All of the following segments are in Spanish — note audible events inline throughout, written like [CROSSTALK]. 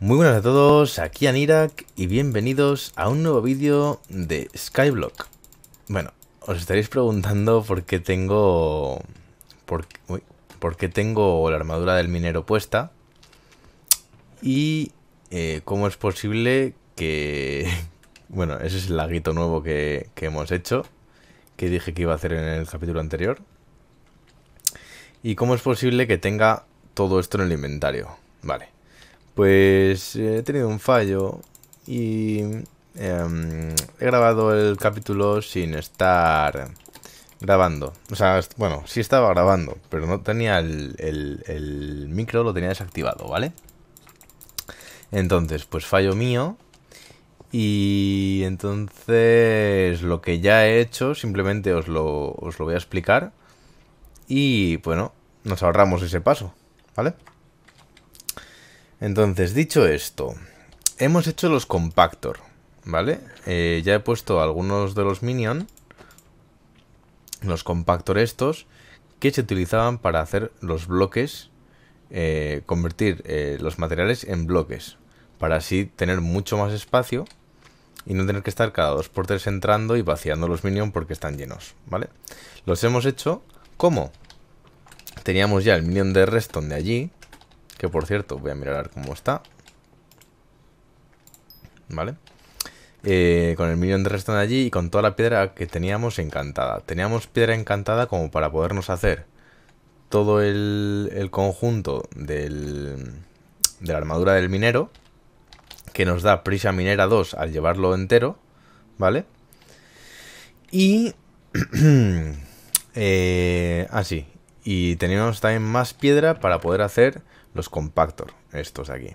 Muy buenas a todos, aquí Anirak y bienvenidos a un nuevo vídeo de Skyblock. Bueno, os estaréis preguntando por qué tengo... Por, qué tengo la armadura del minero puesta y eh, cómo es posible que... [LAUGHS] Bueno, ese es el laguito nuevo que, que hemos hecho, que dije que iba a hacer en el capítulo anterior. ¿Y cómo es posible que tenga todo esto en el inventario? Vale. Pues eh, he tenido un fallo y em, he grabado el capítulo sin estar grabando. O sea, bueno, sí estaba grabando, pero no tenía el, micro, lo tenía desactivado, ¿vale? Entonces, pues fallo mío. Y entonces lo que ya he hecho, simplemente os lo, os lo voy a explicar. Y bueno, nos ahorramos ese paso, ¿vale? Entonces, dicho esto, hemos hecho los compactor, ¿vale? Eh, ya he puesto algunos de los minion, los compactor estos, que se utilizaban para hacer los bloques, eh, convertir eh, los materiales en bloques, para así tener mucho más espacio y no tener que estar cada dos por tres entrando y vaciando los minion porque están llenos, ¿vale? Los hemos hecho, ¿cómo? Teníamos ya el millón de redstone de allí. Que por cierto, voy a mirar cómo está. ¿Vale? Eh, con el millón de de allí y con toda la piedra que teníamos encantada. Teníamos piedra encantada como para podernos hacer todo el, conjunto del, de la armadura del minero, que nos da prisa minera 2 al llevarlo entero, ¿vale? Y... así, [CLEARS THROAT] eh, ah, y teníamos también más piedra para poder hacer los compactor, estos de aquí.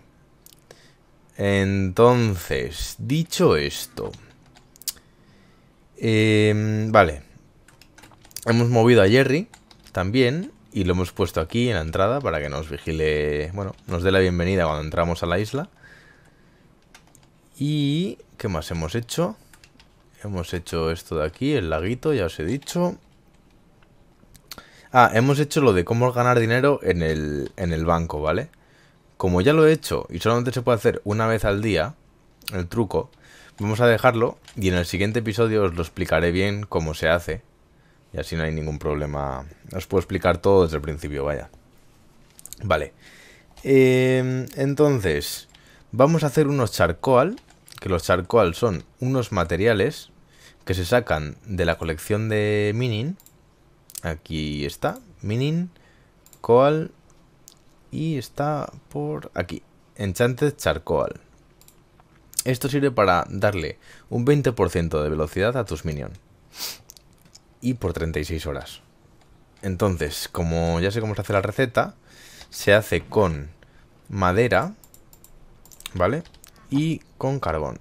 Entonces, dicho esto... Em, vale. Hemos movido a Jerry también y lo hemos puesto aquí en la entrada para que nos vigile, bueno, nos dé la bienvenida cuando entramos a la isla. ¿Y qué más hemos hecho? Hemos hecho esto de aquí, el laguito, ya os he dicho. Ah, hemos hecho lo de cómo ganar dinero en el, en el banco, ¿vale? Como ya lo he hecho y solamente se puede hacer una vez al día, el truco, vamos a dejarlo y en el siguiente episodio os lo explicaré bien cómo se hace. Y así no hay ningún problema. Os puedo explicar todo desde el principio, vaya. Vale. Em, entonces, vamos a hacer unos charcoal, que los charcoal son unos materiales que se sacan de la colección de Minin Aquí está, Minin, Coal y está por aquí, Enchanted Charcoal. Esto sirve para darle un 20% de velocidad a tus minions y por 36 horas. Entonces, como ya sé cómo se hace la receta, se hace con madera, ¿vale? Y con carbón.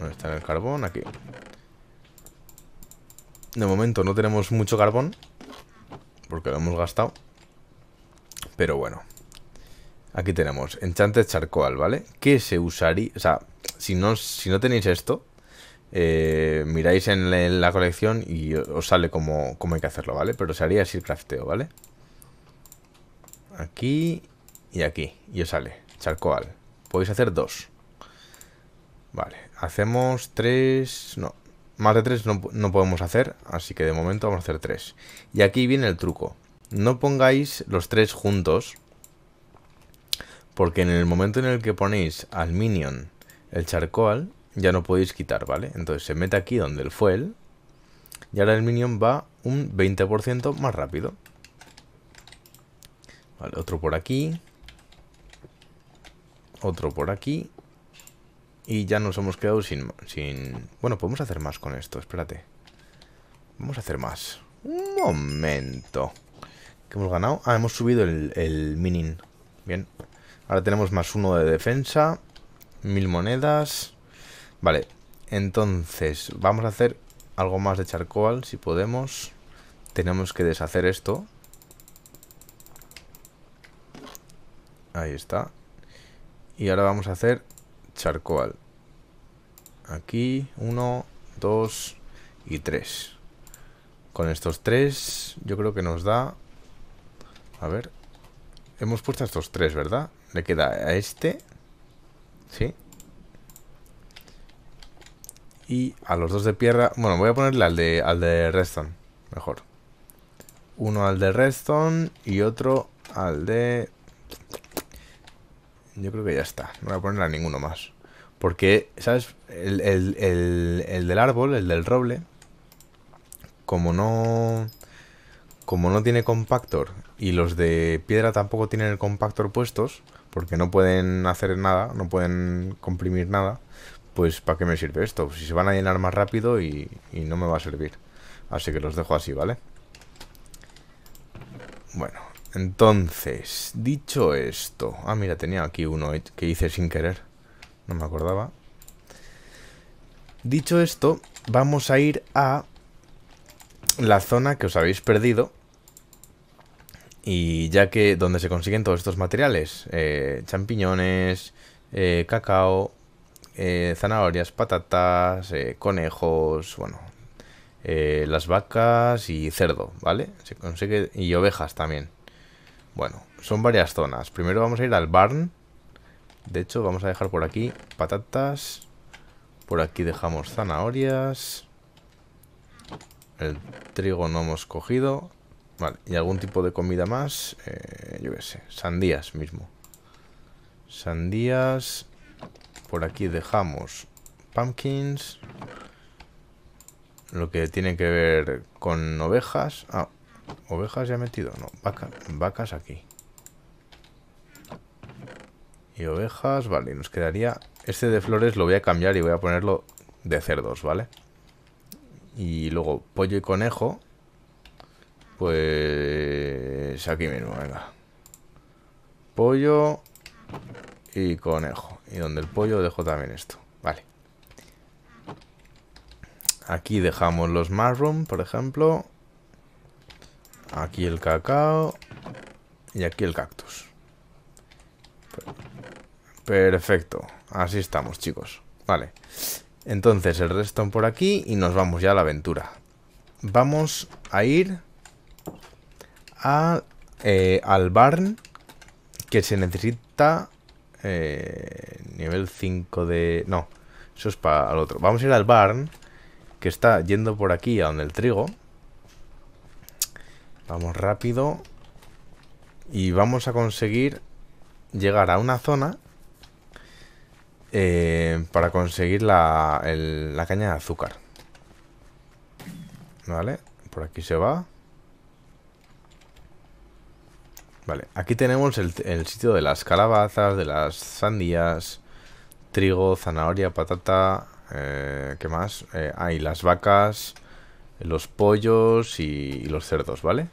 ¿Dónde está el carbón? Aquí. De momento no tenemos mucho carbón, porque lo hemos gastado. Pero bueno. Aquí tenemos Enchanted Charcoal, ¿vale? Que se usaría... O sea, si no, si no tenéis esto, eh, miráis en la, colección y os sale como cómo hay que hacerlo, ¿vale? Pero se haría así el crafteo, ¿vale? Aquí y aquí. Y os sale Charcoal. Podéis hacer dos. Vale, hacemos tres... No, más de 3 no, podemos hacer, así que de momento vamos a hacer 3. Y aquí viene el truco. No pongáis los 3 juntos, porque en el momento en el que ponéis al minion el charcoal, ya no podéis quitar, ¿vale? Entonces se mete aquí donde el fuel, y ahora el minion va un 20% más rápido. Vale, otro por aquí. Otro por aquí. Y ya nos hemos quedado sin, sin... Bueno, podemos hacer más con esto, espérate. Vamos a hacer más. Un momento. ¿Qué hemos ganado? Ah, hemos subido el, el minin. Bien. Ahora tenemos más uno de defensa. Mil monedas. Vale. Entonces, vamos a hacer algo más de charcoal, si podemos. Tenemos que deshacer esto. Ahí está. Y ahora vamos a hacer charcoal. Aquí, uno, dos y tres. Con estos tres yo creo que nos da... A ver... Hemos puesto estos tres, ¿verdad? Le queda a este... ¿Sí? Y a los dos de piedra... Bueno, voy a ponerle al de, al de redstone. Mejor. Uno al de redstone y otro al de... Yo creo que ya está. No voy a poner a ninguno más. Porque, ¿sabes? El, el, del árbol, el del roble, como no como no tiene compactor y los de piedra tampoco tienen el compactor puestos, porque no pueden hacer nada, no pueden comprimir nada, pues ¿para qué me sirve esto? Si se van a llenar más rápido y no me va a servir. Así que los dejo así, ¿vale? Bueno, entonces, dicho esto... Ah, mira, tenía aquí uno que hice sin querer. No me acordaba. Dicho esto, vamos a ir a la zona que os habéis perdido. Y ya que donde se consiguen todos estos materiales, eh, champiñones, eh, cacao, eh, zanahorias, patatas, conejos, bueno, las vacas y cerdo, ¿vale? Se consigue y ovejas también. Bueno, son varias zonas. Primero vamos a ir al barn. De hecho, vamos a dejar por aquí patatas. Por aquí dejamos zanahorias. El trigo no hemos cogido. Vale, y algún tipo de comida más. Eh, yo qué sé, sandías mismo. Sandías. Por aquí dejamos pumpkins. Lo que tiene que ver con ovejas. Ah, ¿Ovejas ya he metido? No, vacas, vacas aquí. Y ovejas, vale, nos quedaría... Este de flores lo voy a cambiar y voy a ponerlo de cerdos, ¿vale? Y luego pollo y conejo. Pues... aquí mismo, venga. Pollo y conejo. Y donde el pollo dejo también esto, vale. Aquí dejamos los mushroom, por ejemplo. Aquí el cacao. Y aquí el cactus. Perfecto. Así estamos, chicos. Vale. Entonces, el resto por aquí y nos vamos ya a la aventura. Vamos a ir a, eh, al barn que se necesita eh, nivel 5 de... No, eso es para el otro. Vamos a ir al barn que está yendo por aquí a donde el trigo. Vamos rápido. Y vamos a conseguir llegar a una zona eh, para conseguir la, caña de azúcar. Vale, por aquí se va. Vale, aquí tenemos el, sitio de las calabazas, de las sandías, trigo, zanahoria, patata, eh, ¿qué más? Hay eh, ah, las vacas, los pollos y los cerdos, ¿vale?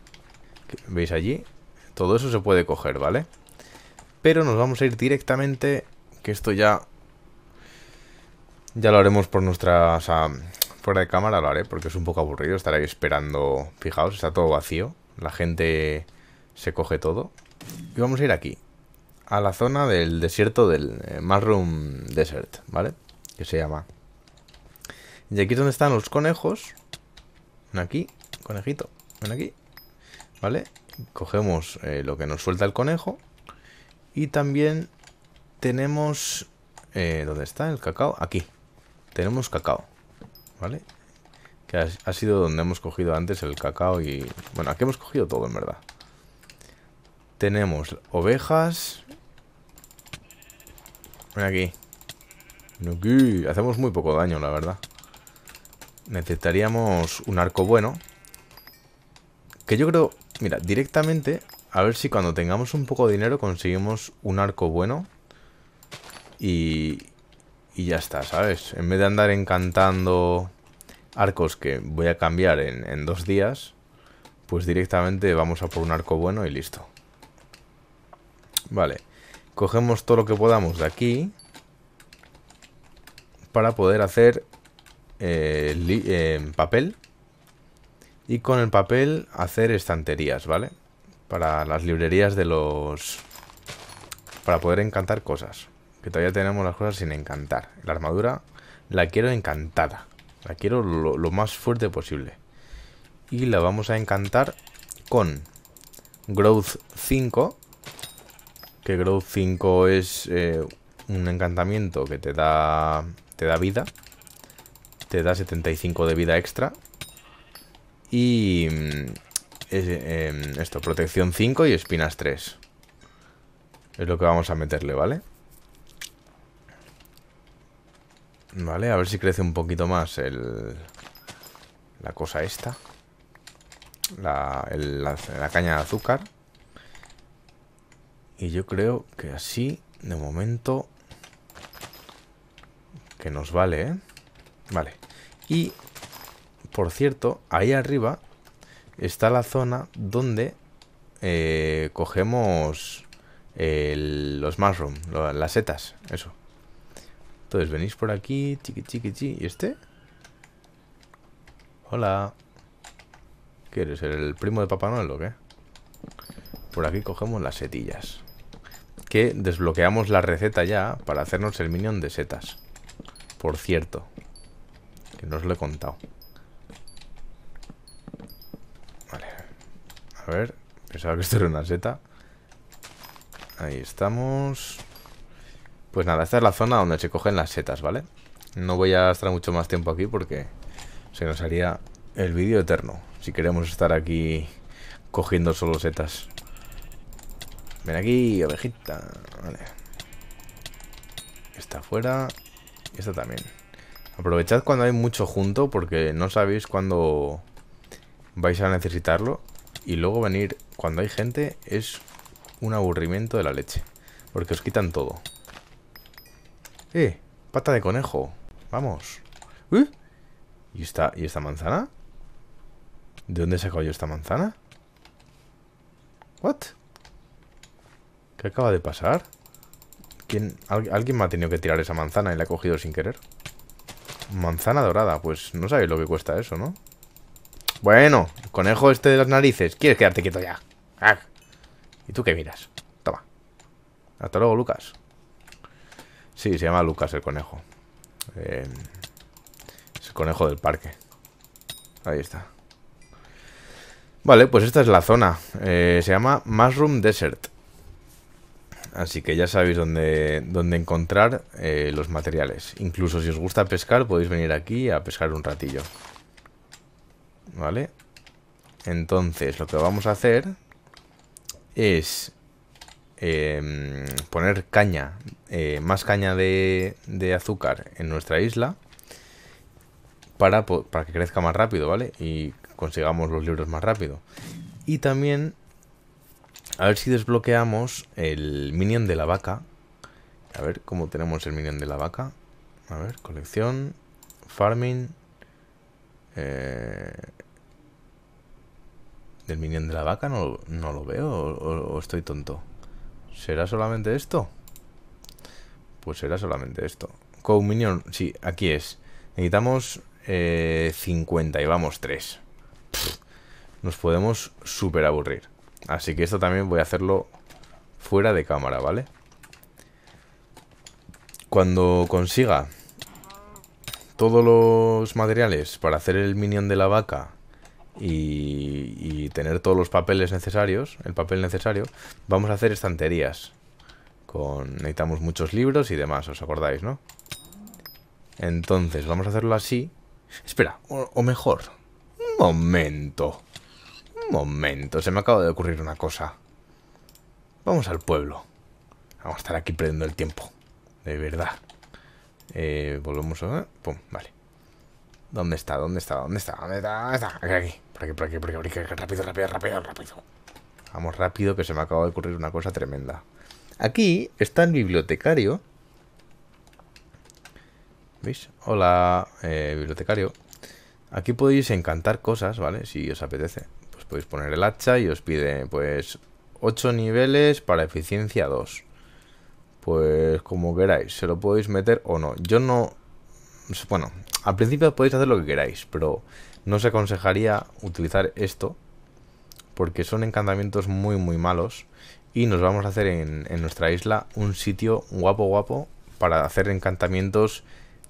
¿Veis allí? Todo eso se puede coger, ¿vale? Pero nos vamos a ir directamente... Que esto ya... Ya lo haremos por nuestra... fuera de cámara lo haré porque es un poco aburrido estar ahí esperando... Fijaos, está todo vacío. La gente se coge todo. Y vamos a ir aquí. A la zona del desierto del eh, Marroom Desert, ¿vale? Que se llama. Y aquí es donde están los conejos. Ven aquí, conejito. Ven aquí. ¿Vale? Cogemos eh, lo que nos suelta el conejo. Y también tenemos... Eh, ¿Dónde está el cacao? Aquí. Tenemos cacao. ¿Vale? Que ha, sido donde hemos cogido antes el cacao y... Bueno, aquí hemos cogido todo, en verdad. Tenemos ovejas. Aquí. Hacemos muy poco daño, la verdad. Necesitaríamos un arco bueno. Que yo creo Mira, directamente, a ver si cuando tengamos un poco de dinero conseguimos un arco bueno. Y, y ya está, ¿sabes? En vez de andar encantando arcos que voy a cambiar en, dos días, pues directamente vamos a por un arco bueno y listo. Vale, cogemos todo lo que podamos de aquí para poder hacer eh, eh, papel y con el papel hacer estanterías, ¿vale? Para las librerías de los... Para poder encantar cosas. Que todavía tenemos las cosas sin encantar. La armadura la quiero encantada. La quiero lo, más fuerte posible. Y la vamos a encantar con Growth 5. Que Growth 5 es eh, un encantamiento que te da, te da vida. Te da 75 de vida extra. Y... Mm, em, esto, protección 5 y espinas 3. Es lo que vamos a meterle, ¿vale? Vale, a ver si crece un poquito más el... La cosa esta. La, la, la caña de azúcar. Y yo creo que así, de momento... Que nos vale, ¿eh? Vale. Y por cierto, ahí arriba está la zona donde eh, cogemos los mushrooms, las setas, eso. Entonces venís por aquí, chiqui chiqui chi. ¿Y este? Hola. ¿Quieres ser el primo de Papá Noel o qué? Por aquí cogemos las setillas. Que desbloqueamos la receta ya para hacernos el minion de setas. Por cierto. Que no os lo he contado. A ver, pensaba que esto era una seta. Ahí estamos. Pues nada, esta es la zona donde se cogen las setas, ¿vale? No voy a estar mucho más tiempo aquí porque se nos haría el vídeo eterno. Si queremos estar aquí cogiendo solo setas. Ven aquí, ovejita. Vale. Esta afuera. Y esta también. Aprovechad cuando hay mucho junto porque no sabéis cuándo vais a necesitarlo y luego venir cuando hay gente es un aburrimiento de la leche. Porque os quitan todo. ¡Eh! Pata de conejo. Vamos. ¿Eh? ¿Y, esta, ¿Y esta manzana? ¿De dónde se sacado yo esta manzana? ¿What? ¿Qué acaba de pasar? alguien me ha tenido que tirar esa manzana y la he cogido sin querer. Manzana dorada, pues no sabéis lo que cuesta eso, ¿no? Bueno, conejo este de las narices. ¿Quieres quedarte quieto ya? Ah. ¿Y tú qué miras? Toma. Hasta luego, Lucas. Sí, se llama Lucas el conejo. Em, es el conejo del parque. Ahí está. Vale, pues esta es la zona. Eh, se llama Mushroom Desert. Así que ya sabéis dónde, dónde encontrar eh, los materiales. Incluso si os gusta pescar, podéis venir aquí a pescar un ratillo. ¿Vale? Entonces, lo que vamos a hacer es em, poner caña, eh, más caña de, azúcar en nuestra isla para, para que crezca más rápido, ¿vale? Y consigamos los libros más rápido. Y también, a ver si desbloqueamos el minion de la vaca. A ver cómo tenemos el minion de la vaca. A ver, colección, farming, eh, ¿Del minion de la vaca no, no lo veo o, estoy tonto? ¿Será solamente esto? Pues será solamente esto. Co minion, sí, aquí es. Necesitamos 50 eh, y vamos 3. nos podemos súper aburrir. Así que esto también voy a hacerlo fuera de cámara, ¿vale? Cuando consiga todos los materiales para hacer el minion de la vaca y, tener todos los papeles necesarios, el papel necesario, vamos a hacer estanterías. Con, necesitamos muchos libros y demás, ¿os acordáis, no? Entonces, vamos a hacerlo así. Espera, o, o mejor, un momento. Un momento, se me acaba de ocurrir una cosa. Vamos al pueblo. Vamos a estar aquí perdiendo el tiempo. De verdad. Eh, volvemos a... Pum, vale. ¿Dónde está? ¿Dónde está? ¿Dónde está? ¿Dónde está? ¿Dónde está? Aquí, por aquí, por aquí, por aquí, Rápido, rápido, rápido, rápido. Vamos rápido, que se me acaba de ocurrir una cosa tremenda. Aquí está el bibliotecario. ¿Veis? Hola, eh, bibliotecario. Aquí podéis encantar cosas, ¿vale? Si os apetece. Pues podéis poner el hacha y os pide, pues, 8 niveles para eficiencia 2 pues como queráis, se lo podéis meter o no. Yo no... Bueno, al principio podéis hacer lo que queráis, pero no os aconsejaría utilizar esto, porque son encantamientos muy muy malos, y nos vamos a hacer en, nuestra isla un sitio guapo guapo para hacer encantamientos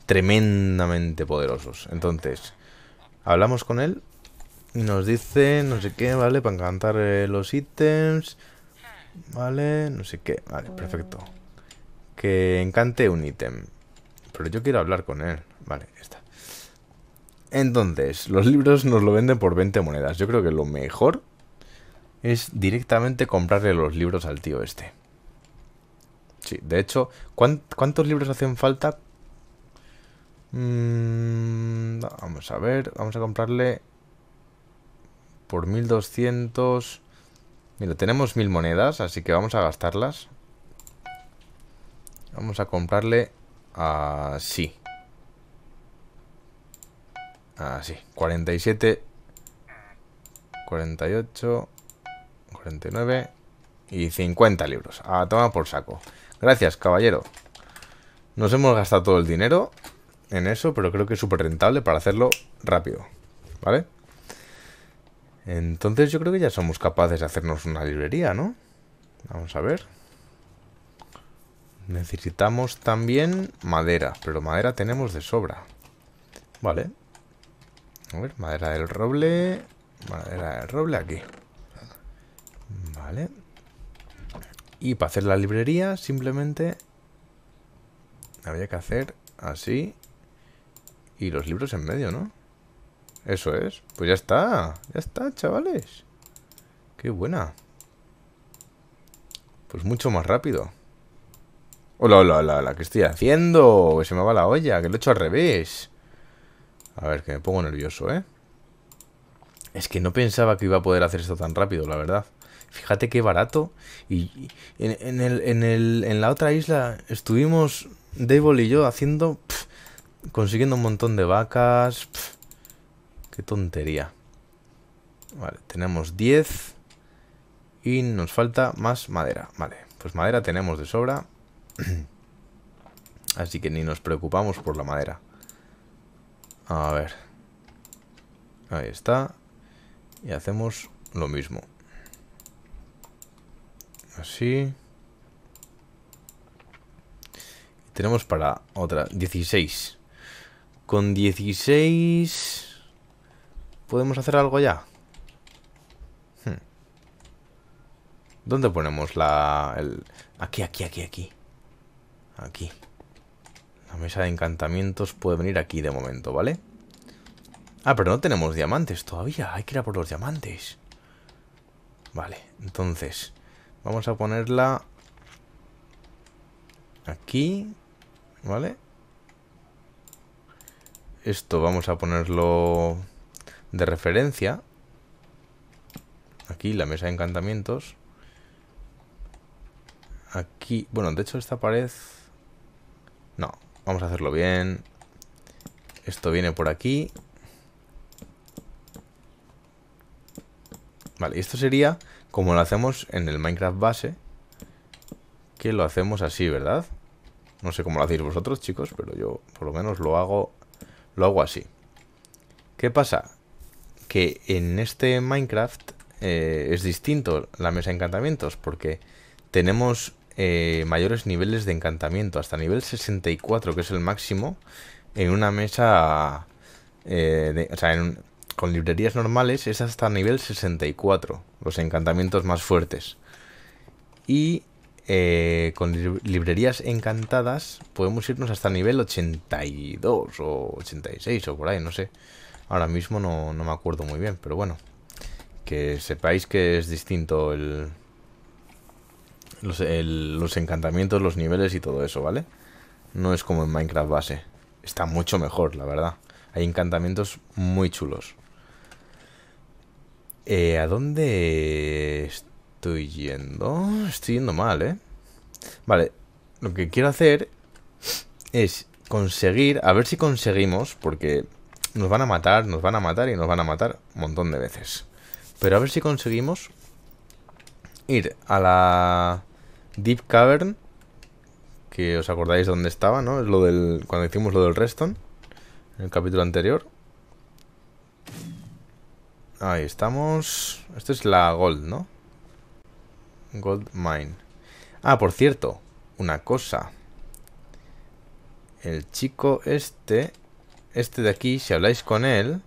tremendamente poderosos. Entonces, hablamos con él y nos dice, no sé qué, ¿vale? Para encantar eh, los ítems, ¿vale? No sé qué, vale, perfecto encante un ítem. Pero yo quiero hablar con él. Vale, está. Entonces, los libros nos lo venden por 20 monedas. Yo creo que lo mejor es directamente comprarle los libros al tío este. Sí, de hecho, ¿cuántos libros hacen falta? Mm, vamos a ver, vamos a comprarle por 1200... Mira, tenemos 1000 monedas, así que vamos a gastarlas. Vamos a comprarle así. Así. Ah, 47. 48. 49. Y 50 libros. A tomar por saco. Gracias, caballero. Nos hemos gastado todo el dinero en eso, pero creo que es súper rentable para hacerlo rápido. ¿Vale? Entonces yo creo que ya somos capaces de hacernos una librería, ¿no? Vamos a ver. Necesitamos también madera, pero madera tenemos de sobra. Vale. A ver, madera del roble. Madera del roble aquí. Vale. Y para hacer la librería simplemente había que hacer así y los libros en medio, ¿no? Eso es. Pues ya está. Ya está, chavales. Qué buena. Pues mucho más rápido. Hola, hola, hola, ¿qué estoy haciendo? se me va la olla, que lo he hecho al revés. A ver, que me pongo nervioso, ¿eh? Es que no pensaba que iba a poder hacer esto tan rápido, la verdad. Fíjate qué barato. Y en, la otra isla estuvimos, Devil y yo, haciendo... consiguiendo un montón de vacas. qué tontería. Vale, tenemos 10. Y nos falta más madera. Vale, pues madera tenemos de sobra. [CLEARS THROAT] Así que ni nos preocupamos por la madera. A ver. Ahí está. Y hacemos lo mismo. Así. tenemos para otra. 16. Con 16... ¿Podemos hacer algo ya? Hmm. ¿Dónde ponemos la... Aquí, aquí, aquí, aquí. Aquí. La mesa de encantamientos puede venir aquí de momento, ¿vale? Ah, pero no tenemos diamantes todavía. Hay que ir a por los diamantes. Vale, entonces... Vamos a ponerla... Aquí. ¿Vale? Esto vamos a ponerlo de referencia. Aquí, la mesa de encantamientos. Aquí... Bueno, de hecho esta pared... Vamos a hacerlo bien. Esto viene por aquí. Vale, y esto sería como lo hacemos en el Minecraft base. Que lo hacemos así, ¿verdad? No sé cómo lo hacéis vosotros, chicos, pero yo por lo menos lo hago, lo hago así. ¿Qué pasa? Que en este Minecraft eh, es distinto la mesa de encantamientos porque tenemos eh, mayores niveles de encantamiento, hasta nivel 64, que es el máximo, en una mesa, eh, o sea, con librerías normales es hasta nivel 64, los encantamientos más fuertes. Y eh, con librerías encantadas podemos irnos hasta nivel 82 o 86 o por ahí, no sé. Ahora mismo no, no me acuerdo muy bien, pero bueno. Que sepáis que es distinto el, los, encantamientos, los niveles y todo eso, ¿vale? No es como en Minecraft base. Está mucho mejor, la verdad. Hay encantamientos muy chulos. Eh, ¿A dónde estoy yendo? Estoy yendo mal, ¿eh? Vale, lo que quiero hacer es conseguir, a ver si conseguimos, porque nos van a matar, nos van a matar y nos van a matar un montón de veces. Pero a ver si conseguimos ir a la Deep Cavern, que os acordáis dónde estaba, ¿no? Es lo del cuando hicimos lo del Reston en el capítulo anterior. Ahí estamos. Esto es la Gold, ¿no? Gold Mine. Ah, por cierto, una cosa. El chico este, este de aquí, si habláis con él,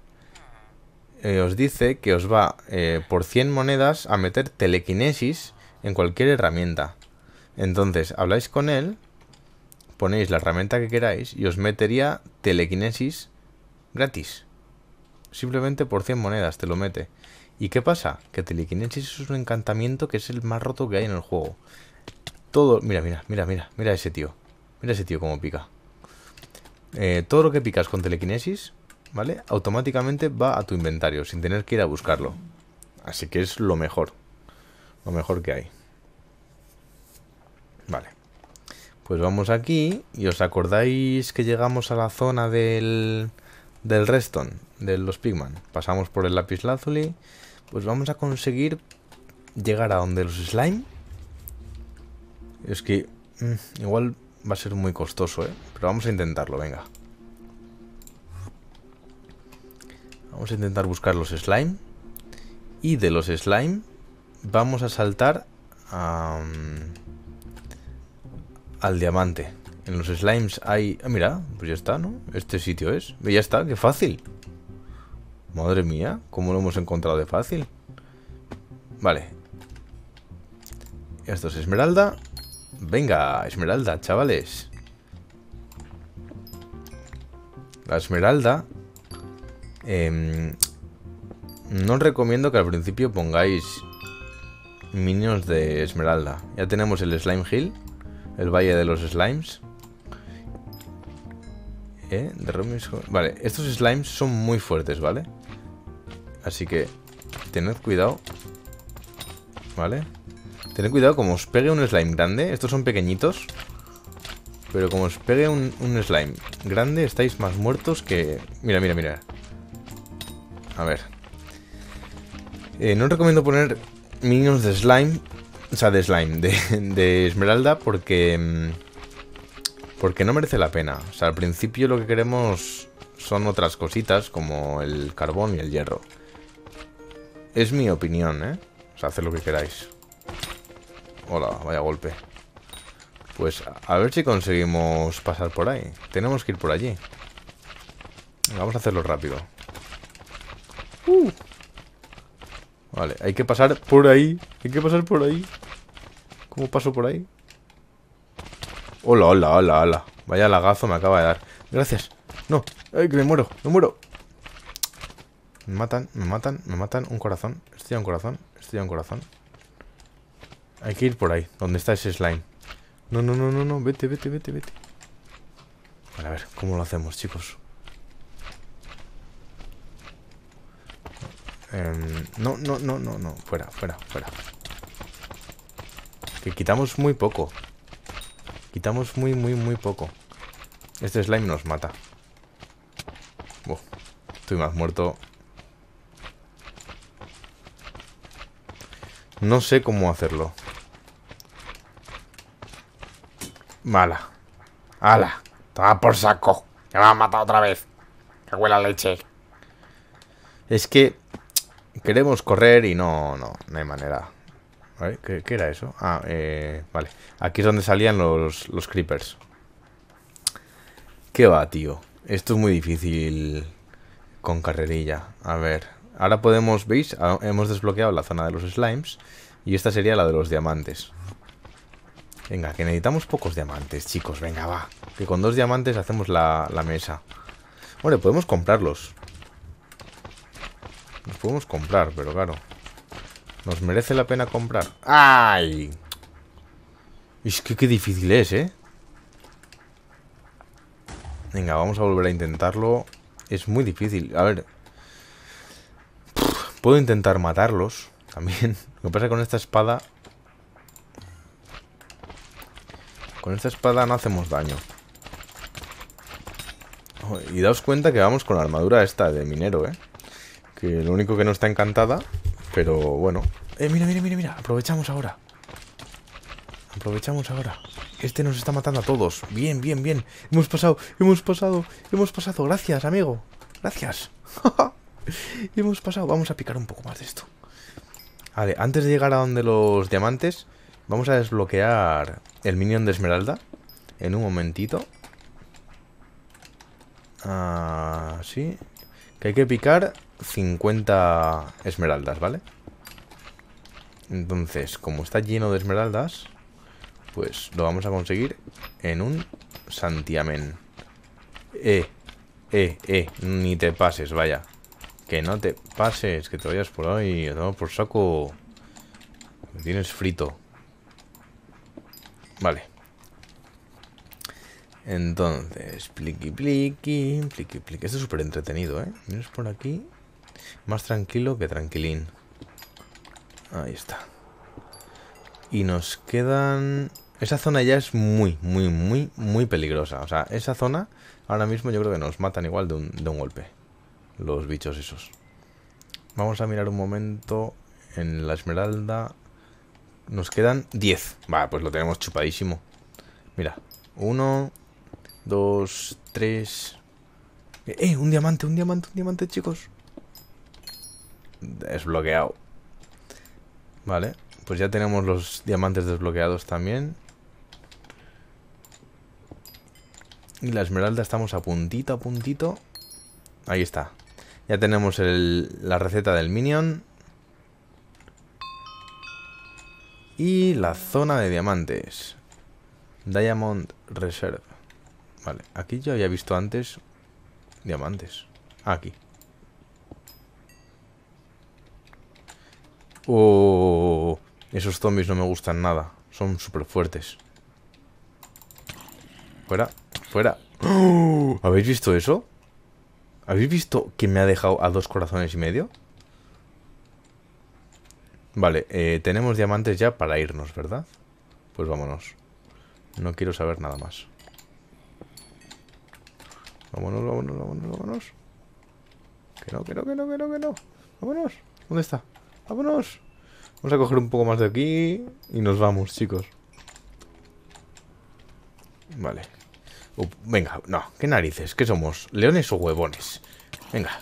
eh, os dice que os va eh, por 100 monedas a meter telequinesis en cualquier herramienta. Entonces, habláis con él, ponéis la herramienta que queráis y os metería telequinesis gratis. Simplemente por 100 monedas te lo mete. ¿Y qué pasa? Que telequinesis es un encantamiento que es el más roto que hay en el juego. Todo... Mira, mira, mira, mira, mira ese tío. Mira ese tío cómo pica. Eh, todo lo que picas con telequinesis ¿vale? Automáticamente va a tu inventario sin tener que ir a buscarlo. Así que es lo mejor. Lo mejor que hay. Vale. Pues vamos aquí y os acordáis que llegamos a la zona del, del Reston, de los Pigman. Pasamos por el lápiz lazuli. Pues vamos a conseguir llegar a donde los slime. Es que mm, igual va a ser muy costoso, ¿eh? Pero vamos a intentarlo, venga. Vamos a intentar buscar los slime. Y de los slime vamos a saltar al diamante. En los slimes hay... Ah, mira, pues ya está, ¿no? Este sitio es. Ya está, qué fácil. Madre mía, ¿cómo lo hemos encontrado de fácil? Vale. Esto es esmeralda. Venga, esmeralda, chavales. La esmeralda Em, no os recomiendo que al principio pongáis minions de esmeralda. Ya tenemos el Slime Hill, el Valle de los Slimes. Eh, vale, estos slimes son muy fuertes, ¿vale? Así que tened cuidado. ¿Vale? Tened cuidado como os pegue un slime grande. Estos son pequeñitos. Pero como os pegue un slime grande, estáis más muertos que... Mira, mira, mira a ver. Eh, no recomiendo poner minions de slime. O sea, de slime, de, de esmeralda, porque. Mm, porque no merece la pena. O sea, al principio lo que queremos son otras cositas, como el carbón y el hierro. Es mi opinión, ¿eh? O sea, haced lo que queráis. Hola, vaya golpe. Pues a ver si conseguimos pasar por ahí. Tenemos que ir por allí. Vamos a hacerlo rápido. Uh. Vale, hay que pasar por ahí. Hay que pasar por ahí. ¿Cómo paso por ahí? Hola, hola, hola, hola. Vaya lagazo me acaba de dar. Gracias. No. Ay, que me muero, me muero. Me matan, me matan, me matan. Un corazón. Estoy a un corazón. Estoy a un corazón. Hay que ir por ahí, donde está ese slime. No, no, no, no, no. Vete, vete, vete, vete. Vale, a ver, ¿cómo lo hacemos, chicos? no, no, no, no, no. Fuera, fuera, fuera. Que quitamos muy poco. Quitamos muy, muy, muy poco. Este slime nos mata. estoy más muerto. No sé cómo hacerlo. Mala. ¡Hala! Toma por saco. que me ha matado otra vez. Que huele a leche. Es que Queremos correr y no, no, no hay manera. ¿Vale? ¿Qué, ¿Qué, era eso? Ah, eh, vale. Aquí es donde salían los, creepers. ¿Qué va, tío? Esto es muy difícil con carrerilla. A ver. Ahora podemos, ¿veis? Ah, hemos desbloqueado la zona de los slimes. Y esta sería la de los diamantes. Venga, que necesitamos pocos diamantes, chicos. Venga, va. Que con dos diamantes hacemos la, la mesa. Bueno, podemos comprarlos. Nos podemos comprar, pero claro. ¿Nos merece la pena comprar? ¡Ay! Es que qué difícil es, ¿eh? Venga, vamos a volver a intentarlo. Es muy difícil. A ver. Puedo intentar matarlos también. Lo que pasa con esta espada... Con esta espada no hacemos daño. Y daos cuenta que vamos con la armadura esta de minero, ¿eh? Que lo único que no está encantada, pero bueno. Eh, mira, mira, mira, mira. Aprovechamos ahora. Aprovechamos ahora. Este nos está matando a todos. Bien, bien, bien. Hemos pasado, hemos pasado, hemos pasado. Gracias, amigo. Gracias. [LAUGHS] hemos pasado. Vamos a picar un poco más de esto. Vale, antes de llegar a donde los diamantes, vamos a desbloquear el minion de esmeralda. En un momentito. Así. Ah, sí. que hay que picar 50 esmeraldas, ¿vale? Entonces, como está lleno de esmeraldas, pues lo vamos a conseguir en un santiamén. Eh, eh, eh, ni te pases, vaya. Que no te pases, que te vayas por ahí, por saco. Me tienes frito. Vale. Entonces, pliqui pliqui, pliqui pliqui. Esto es súper entretenido, ¿eh? Vienes por aquí. Más tranquilo que tranquilín. Ahí está. Y nos quedan... Esa zona ya es muy, muy, muy, muy peligrosa. O sea, esa zona ahora mismo yo creo que nos matan igual de un, golpe. Los bichos esos. Vamos a mirar un momento en la esmeralda. Nos quedan 10. Va, pues lo tenemos chupadísimo. Mira. uno Dos, tres ¡Eh! Un diamante, un diamante, un diamante, chicos desbloqueado. Vale, pues ya tenemos los diamantes desbloqueados también. Y la esmeralda estamos a puntito, a puntito. Ahí está. Ya tenemos la receta del minion. Y la zona de diamantes. Diamond Reserve. Vale, aquí ya había visto antes diamantes. Ah, aquí. Oh, esos zombies no me gustan nada. Son súper fuertes. Fuera, fuera. [GASPS] ¿Habéis visto eso? ¿Habéis visto que me ha dejado a dos corazones y medio? Vale, eh, tenemos diamantes ya para irnos, ¿verdad? Pues vámonos. No quiero saber nada más. Vámonos, vámonos, vámonos, vámonos. que no, que no, que no, que no. Vámonos. ¿Dónde está? ¡Vámonos! Vamos a coger un poco más de aquí y nos vamos, chicos. Vale. venga, no, ¿qué narices? ¿Qué somos? ¿Leones o huevones? Venga,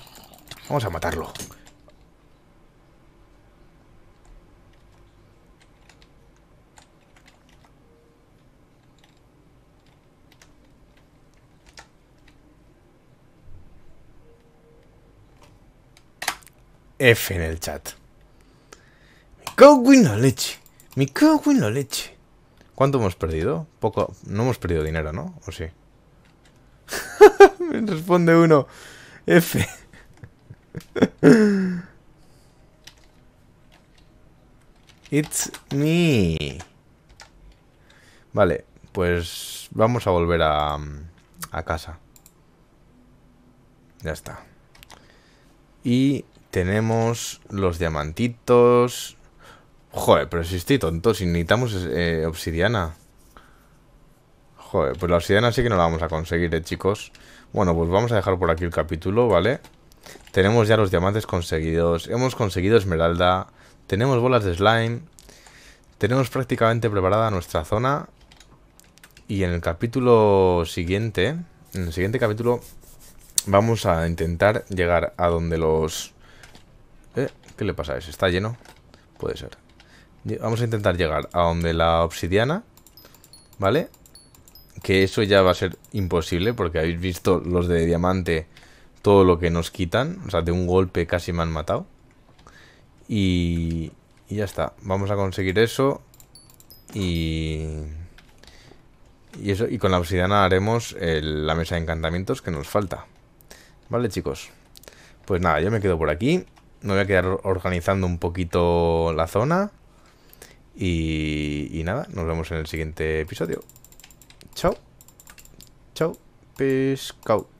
vamos a matarlo. F en el chat cago la leche. Me cago la leche. ¿Cuánto hemos perdido? Poco. No hemos perdido dinero, ¿no? ¿O sí? Me [LAUGHS] responde uno. F. [LAUGHS] It's me. Vale, pues vamos a volver a, a casa. Ya está. Y tenemos los diamantitos, Joder, pero si estoy tonto, si necesitamos eh, obsidiana. Joder, pues la obsidiana sí que no la vamos a conseguir, eh, chicos. Bueno, pues vamos a dejar por aquí el capítulo, ¿vale? Tenemos ya los diamantes conseguidos. Hemos conseguido esmeralda. Tenemos bolas de slime. Tenemos prácticamente preparada nuestra zona. Y en el capítulo siguiente, en el siguiente capítulo, vamos a intentar llegar a donde los... ¿Eh? ¿Qué le pasa a ese? ¿Está lleno? Puede ser. Vamos a intentar llegar a donde la obsidiana, ¿vale? Que eso ya va a ser imposible porque habéis visto los de diamante todo lo que nos quitan. O sea, de un golpe casi me han matado. Y, y ya está. Vamos a conseguir eso. Y... Y, eso, y con la obsidiana haremos la mesa de encantamientos que nos falta. Vale, chicos. Pues nada, yo me quedo por aquí. Me voy a quedar organizando un poquito la zona. Y, nada, nos vemos en el siguiente episodio. Chao. Chao. Pescao.